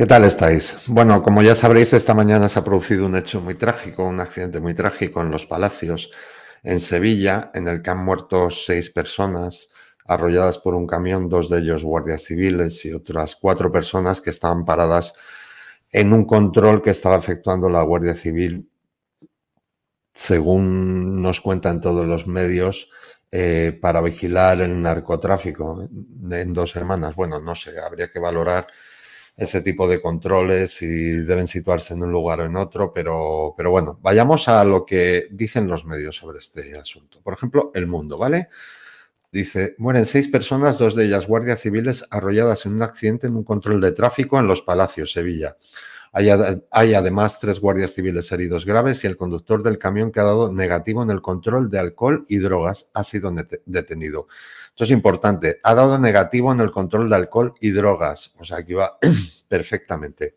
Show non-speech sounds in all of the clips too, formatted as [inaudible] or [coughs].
¿Qué tal estáis? Bueno, como ya sabréis, esta mañana se ha producido un hecho muy trágico, un accidente muy trágico en los palacios en Sevilla, en el que han muerto seis personas arrolladas por un camión, dos de ellos guardias civiles y otras cuatro personas que estaban paradas en un control que estaba efectuando la Guardia Civil, según nos cuentan todos los medios, eh, para vigilar el narcotráfico en dos hermanas. Bueno, no sé, habría que valorar ese tipo de controles y deben situarse en un lugar o en otro, pero, pero bueno, vayamos a lo que dicen los medios sobre este asunto. Por ejemplo, El Mundo, ¿vale? Dice, mueren seis personas, dos de ellas guardias civiles, arrolladas en un accidente en un control de tráfico en Los Palacios, Sevilla. Hay, hay, además tres guardias civiles heridos graves y el conductor del camión que ha dado negativo en el control de alcohol y drogas ha sido detenido. Esto es importante. Ha dado negativo en el control de alcohol y drogas. O sea, aquí va [clears throat] perfectamente.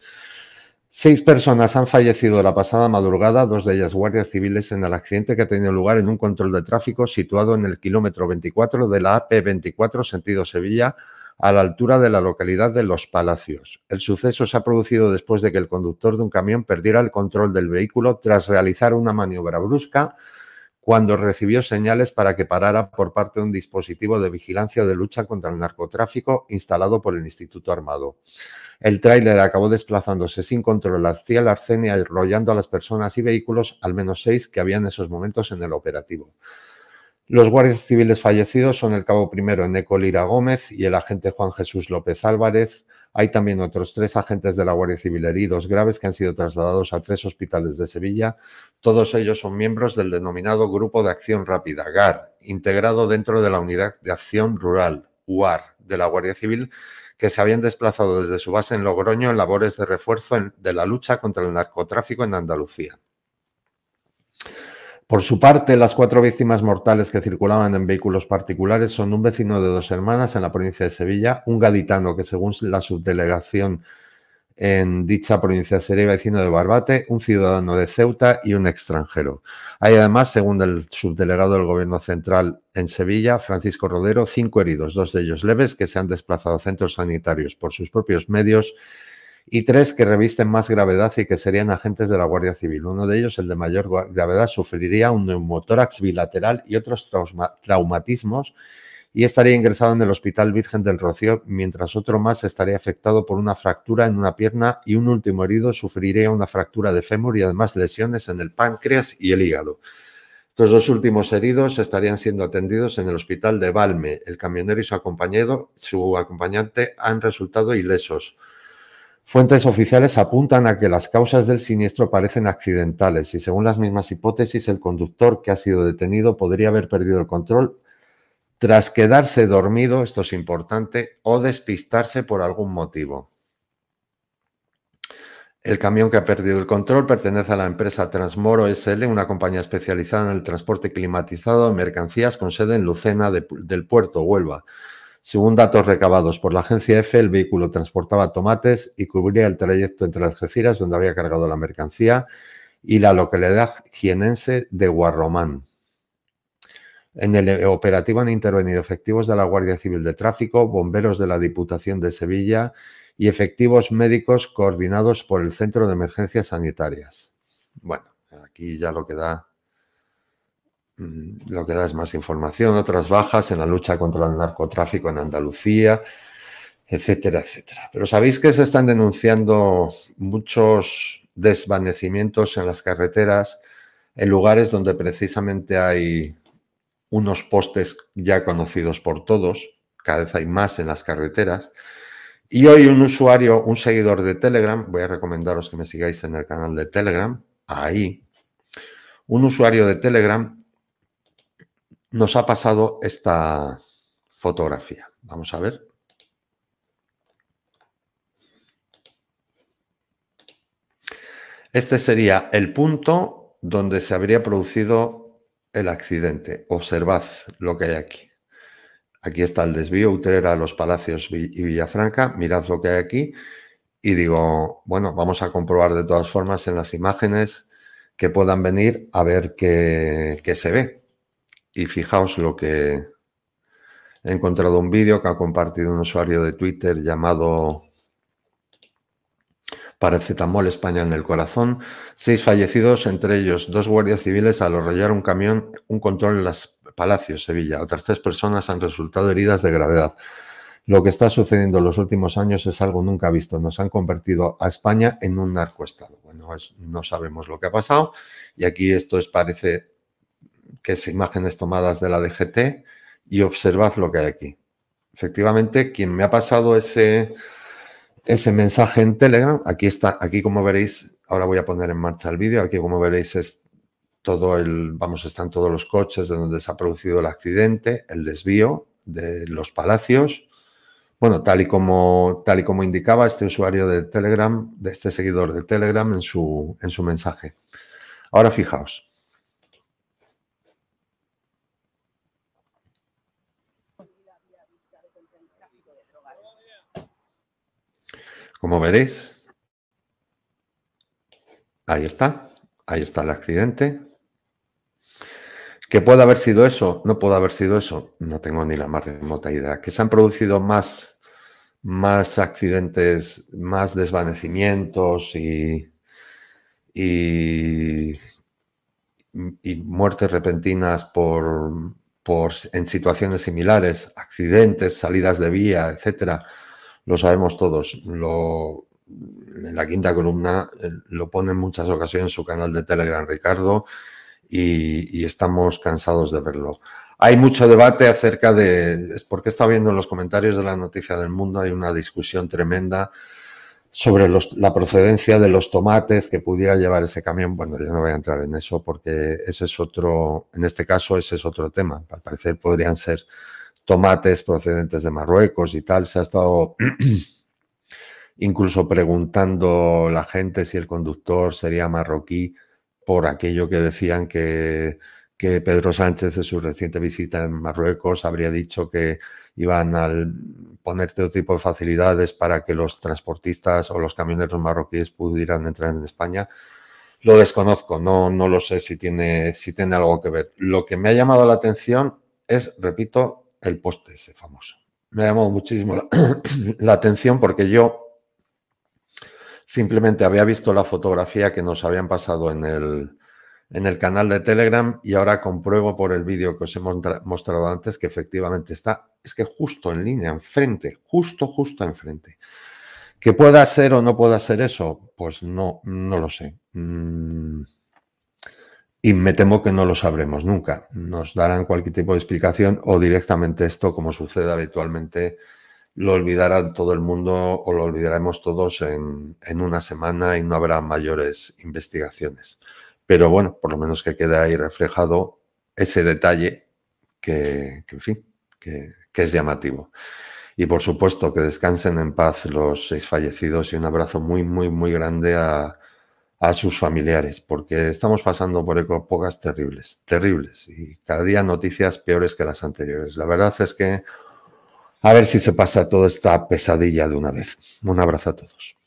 Seis personas han fallecido la pasada madrugada, dos de ellas guardias civiles, en el accidente que ha tenido lugar en un control de tráfico situado en el kilómetro 24 de la AP24 sentido Sevilla, a la altura de la localidad de Los Palacios. El suceso se ha producido después de que el conductor de un camión perdiera el control del vehículo tras realizar una maniobra brusca cuando recibió señales para que parara por parte de un dispositivo de vigilancia de lucha contra el narcotráfico instalado por el Instituto Armado. El tráiler acabó desplazándose sin control hacia la arcenia y arrollando a las personas y vehículos, al menos seis que había en esos momentos en el operativo. Los guardias civiles fallecidos son el cabo primero Neco Lira Gómez y el agente Juan Jesús López Álvarez, hay también otros tres agentes de la Guardia Civil heridos graves que han sido trasladados a tres hospitales de Sevilla. Todos ellos son miembros del denominado Grupo de Acción Rápida, GAR, integrado dentro de la Unidad de Acción Rural, UAR, de la Guardia Civil, que se habían desplazado desde su base en Logroño en labores de refuerzo de la lucha contra el narcotráfico en Andalucía. Por su parte, las cuatro víctimas mortales que circulaban en vehículos particulares son un vecino de dos hermanas en la provincia de Sevilla, un gaditano que según la subdelegación en dicha provincia sería vecino de Barbate, un ciudadano de Ceuta y un extranjero. Hay además, según el subdelegado del Gobierno Central en Sevilla, Francisco Rodero, cinco heridos, dos de ellos leves, que se han desplazado a centros sanitarios por sus propios medios y tres que revisten más gravedad y que serían agentes de la Guardia Civil. Uno de ellos, el de mayor gravedad, sufriría un neumotórax bilateral y otros traumatismos y estaría ingresado en el Hospital Virgen del Rocío, mientras otro más estaría afectado por una fractura en una pierna y un último herido sufriría una fractura de fémur y además lesiones en el páncreas y el hígado. Estos dos últimos heridos estarían siendo atendidos en el hospital de Valme. El camionero y su, su acompañante han resultado ilesos. Fuentes oficiales apuntan a que las causas del siniestro parecen accidentales y según las mismas hipótesis el conductor que ha sido detenido podría haber perdido el control tras quedarse dormido, esto es importante, o despistarse por algún motivo. El camión que ha perdido el control pertenece a la empresa Transmoro SL, una compañía especializada en el transporte climatizado de mercancías con sede en Lucena del puerto Huelva. Según datos recabados por la agencia EFE, el vehículo transportaba tomates y cubría el trayecto entre Algeciras, donde había cargado la mercancía, y la localidad jienense de Guarromán. En el operativo han intervenido efectivos de la Guardia Civil de Tráfico, bomberos de la Diputación de Sevilla y efectivos médicos coordinados por el Centro de Emergencias Sanitarias. Bueno, aquí ya lo que da Mm, lo que da es más información, otras bajas en la lucha contra el narcotráfico en Andalucía, etcétera, etcétera. Pero sabéis que se están denunciando muchos desvanecimientos en las carreteras, en lugares donde precisamente hay unos postes ya conocidos por todos, cada vez hay más en las carreteras. Y hoy un usuario, un seguidor de Telegram, voy a recomendaros que me sigáis en el canal de Telegram, ahí, un usuario de Telegram nos ha pasado esta fotografía. Vamos a ver. Este sería el punto donde se habría producido el accidente. Observad lo que hay aquí. Aquí está el desvío a Los Palacios y Villafranca. Mirad lo que hay aquí. Y digo, bueno, vamos a comprobar de todas formas en las imágenes que puedan venir a ver qué, qué se ve. Y fijaos lo que he encontrado un vídeo que ha compartido un usuario de Twitter llamado Paracetamol España en el corazón. Seis fallecidos, entre ellos dos guardias civiles al arrollar un camión, un control en las Palacios, Sevilla. Otras tres personas han resultado heridas de gravedad. Lo que está sucediendo en los últimos años es algo nunca visto. Nos han convertido a España en un narcoestado. Bueno, no sabemos lo que ha pasado y aquí esto es, parece que es imágenes tomadas de la DGT, y observad lo que hay aquí. Efectivamente, quien me ha pasado ese, ese mensaje en Telegram, aquí está, aquí como veréis, ahora voy a poner en marcha el vídeo, aquí como veréis es todo el, vamos, están todos los coches de donde se ha producido el accidente, el desvío de los palacios. Bueno, tal y como, tal y como indicaba este usuario de Telegram, de este seguidor de Telegram en su, en su mensaje. Ahora fijaos. Como veréis, ahí está, ahí está el accidente. ¿Que puede haber sido eso? No puede haber sido eso. No tengo ni la más remota idea. ¿Que se han producido más, más accidentes, más desvanecimientos y, muertes repentinas por, en situaciones similares, accidentes, salidas de vía, etcétera? lo sabemos todos. Lo, en la quinta columna eh, lo pone en muchas ocasiones su canal de Telegram Ricardo y, estamos cansados de verlo. Hay mucho debate acerca de, es porque está viendo en los comentarios de la noticia del mundo, hay una discusión tremenda sobre los, la procedencia de los tomates que pudiera llevar ese camión. Bueno, ya no voy a entrar en eso porque ese es otro, en este caso ese es otro tema. Al parecer podrían ser tomates procedentes de Marruecos y tal. Se ha estado [clears throat] incluso preguntando la gente si el conductor sería marroquí por aquello que decían que, que Pedro Sánchez en su reciente visita en Marruecos habría dicho que iban a poner todo tipo de facilidades para que los transportistas o los camioneros marroquíes pudieran entrar en España. Lo desconozco, no, no lo sé si tiene, si tiene algo que ver. Lo que me ha llamado la atención es, repito, el post ese famoso. Me ha llamado muchísimo [coughs] la, atención porque yo simplemente había visto la fotografía que nos habían pasado en el, en el canal de Telegram y ahora compruebo por el vídeo que os hemos mostrado antes que efectivamente está, es que justo en línea, enfrente, justo, justo enfrente. Que pueda ser o no pueda ser eso, pues no, no lo sé. Mm, y me temo que no lo sabremos nunca. Nos darán cualquier tipo de explicación o directamente esto, como sucede habitualmente, lo olvidarán todo el mundo o lo olvidaremos todos en, una semana y no habrá mayores investigaciones. Pero bueno, por lo menos que quede ahí reflejado ese detalle que, en fin, que es llamativo. Y por supuesto, que descansen en paz los seis fallecidos y un abrazo muy, muy, muy grande a, a sus familiares, porque estamos pasando por épocas terribles, terribles, y cada día noticias peores que las anteriores. La verdad es que a ver si se pasa toda esta pesadilla de una vez. Un abrazo a todos.